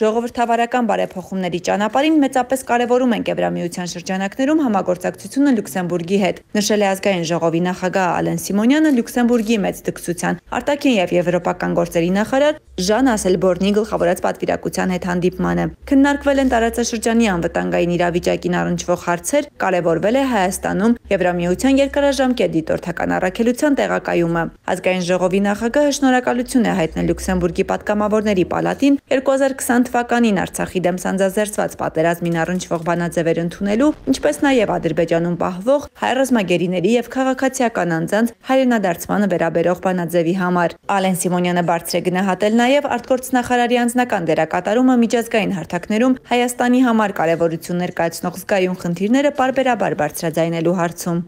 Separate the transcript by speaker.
Speaker 1: Ժողովրդավարական բարեփոխումների ճանապարհին մեծապես կարևորում են Եվրամիության շրջանակներում համագործակցությունը Լյուքսեմբուրգի հետ։ Նշել է ազգային ժողովի նախագահ Ալեն Սիմոնյանը Լյուքսեմբուրգի մեծ դքսության, արտաքին եւ եվրոպական գործերի նախարար Ժան Ասելբորնի գլխավորած պատվիրակության հետ հանդիպմանը։ Քննարկվել են տարածաշրջանի անվտանգային իրավիճակին առնչվող հարցեր, կարևորվել է Հայաստանում Եվրամիության երկարաժամկետ դիտորդական առաքելության տեղակայումը։ Ազգային ժողովի նախագահը շնորհակալություն է հայտնել Լյուքսեմբուրգի պատգամավորների պալատին 2020 2020 թվականին Արցախի դեմ սանձազերծված պատերազմին առնչվող բանաձևեր ընդունելու, ինչպես նաև Ադրբեջանում պահվող հայ ռազմագերիների եւ քաղաքացիական անձանց հայրենադարձմանը վերաբերող բանաձևի համար։ Ալեն Սիմոնյանը բարձր է գնահատել նաև արտգործնախարարի անձնական դերակատարումը միջազգային հարթակներում Հայաստանի համար կարևորություն ներկայացնող զգայուն խնդիրները բարբերաբար բարձրաձայնելու հարցում։